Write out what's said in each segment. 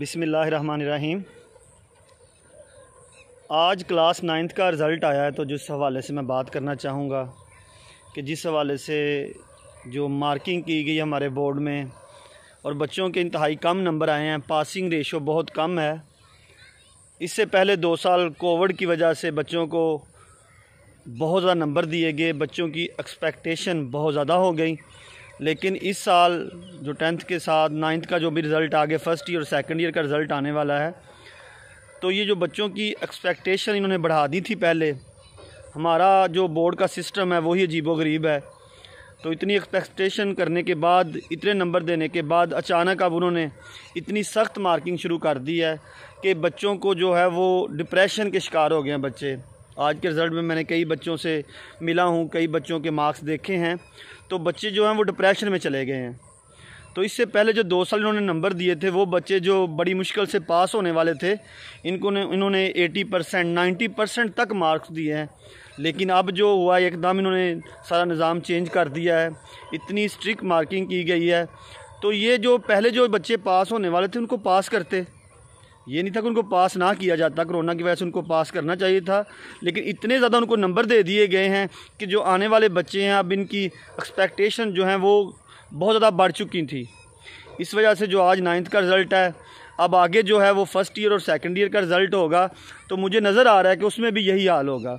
बिसमीम आज class ninth का रिज़ल्ट आया है तो जिस हवाले से मैं बात करना चाहूँगा कि जिस हवाले से जो मार्किंग की गई हमारे बोर्ड में और बच्चों के इंतहाई कम नंबर आए हैं पासिंग रेशो बहुत कम है इससे पहले दो साल कोविड की वजह से बच्चों को बहुत ज़्यादा नंबर दिए गए बच्चों की एक्सपेक्टेशन बहुत ज़्यादा हो गई लेकिन इस साल जो टेंथ के साथ नाइन्थ का जो भी रिज़ल्ट आगे फर्स्ट ईयर और सेकेंड ईयर का रिज़ल्ट आने वाला है तो ये जो बच्चों की एक्सपेक्टेशन इन्होंने बढ़ा दी थी पहले हमारा जो बोर्ड का सिस्टम है वही अजीबो गरीब है तो इतनी एक्सपेक्टेशन करने के बाद इतने नंबर देने के बाद अचानक अब उन्होंने इतनी सख्त मार्किंग शुरू कर दी है कि बच्चों को जो है वो डिप्रेशन के शिकार हो गए हैं बच्चे आज के रिज़ल्ट में मैंने कई बच्चों से मिला हूँ कई बच्चों के मार्क्स देखे हैं तो बच्चे जो हैं वो डिप्रेशन में चले गए हैं तो इससे पहले जो दो साल इन्होंने नंबर दिए थे वो बच्चे जो बड़ी मुश्किल से पास होने वाले थे इनको ने इन्होंने 80 परसेंट नाइन्टी परसेंट तक मार्क्स दिए हैं लेकिन अब जो हुआ एकदम इन्होंने सारा निज़ाम चेंज कर दिया है इतनी स्ट्रिक्ट मार्किंग की गई है तो ये जो पहले जो बच्चे पास होने वाले थे उनको पास करते ये नहीं था कि उनको पास ना किया जाता कोरोना की वजह से उनको पास करना चाहिए था लेकिन इतने ज़्यादा उनको नंबर दे दिए गए हैं कि जो आने वाले बच्चे हैं अब इनकी एक्सपेक्टेशन जो हैं वो बहुत ज़्यादा बढ़ चुकी थी इस वजह से जो आज नाइन्थ का रिज़ल्ट है अब आगे जो है वो फ़र्स्ट ईयर और सेकेंड ईयर का रिज़ल्ट होगा तो मुझे नज़र आ रहा है कि उसमें भी यही हाल होगा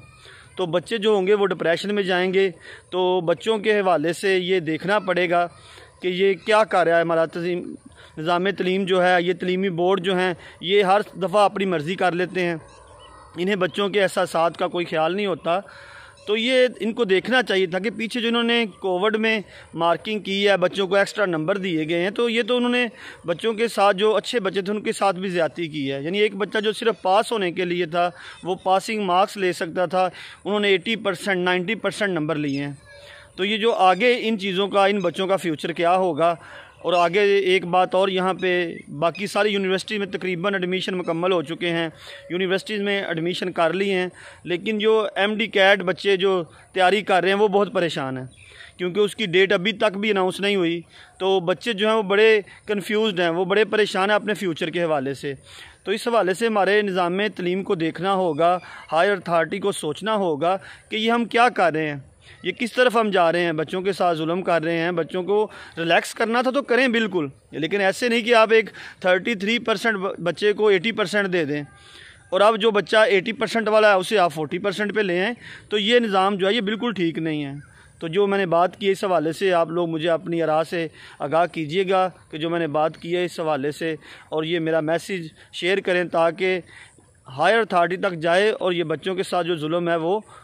तो बच्चे जो होंगे वो डिप्रेशन में जाएंगे तो बच्चों के हवाले से ये देखना पड़ेगा कि ये क्या कर रहा है हमारा तजी निज़ाम तलीम जो है ये तलीमी बोर्ड जो हैं ये हर दफ़ा अपनी मर्ज़ी कर लेते हैं इन्हें बच्चों के एहसास का कोई ख्याल नहीं होता तो ये इनको देखना चाहिए था कि पीछे जो इन्होंने कोविड में मार्किंग की है बच्चों को एक्स्ट्रा नंबर दिए गए हैं तो ये तो उन्होंने बच्चों के साथ जो अच्छे बच्चे थे उनके साथ भी ज़्यादा की है यानी एक बच्चा जो सिर्फ पास होने के लिए था वो पासिंग मार्क्स ले सकता था उन्होंने eighty percent ninety percent number लिए हैं तो ये जो आगे इन चीज़ों का इन बच्चों का फ्यूचर क्या होगा और आगे एक बात और यहाँ पे बाकी सारी यूनिवर्सिटी में तकरीबन एडमिशन मुकम्मल हो चुके हैं यूनिवर्सिटीज़ में एडमिशन कर ली हैं लेकिन जो एम डी कैट बच्चे जो तैयारी कर रहे हैं वो बहुत परेशान हैं क्योंकि उसकी डेट अभी तक भी अनाउंस नहीं हुई तो बच्चे जो हैं वो बड़े कन्फ्यूज़ हैं वो बड़े परेशान हैं अपने फ्यूचर के हवाले से तो इस हवाले से हमारे निज़ाम तलीम को देखना होगा हायर अथार्टी को सोचना होगा कि ये हम क्या कर रहे हैं ये किस तरफ हम जा रहे हैं बच्चों के साथ जुलम कर रहे हैं बच्चों को रिलैक्स करना था तो करें बिल्कुल लेकिन ऐसे नहीं कि आप एक थर्टी थ्री परसेंट बच्चे को एटी परसेंट दे दें और अब जो बच्चा एटी परसेंट वाला है उसे आप फोर्टी परसेंट पर ले आएँ तो ये निज़ाम जो है ये बिल्कुल ठीक नहीं है तो जो मैंने बात की इस हवाले से आप लोग मुझे अपनी राह से आगाह कीजिएगा कि जो मैंने बात की है इस हवाले से और ये मेरा मैसेज शेयर करें ताकि हायर अथार्टी तक जाए और ये बच्चों के साथ जो जुल्म है वो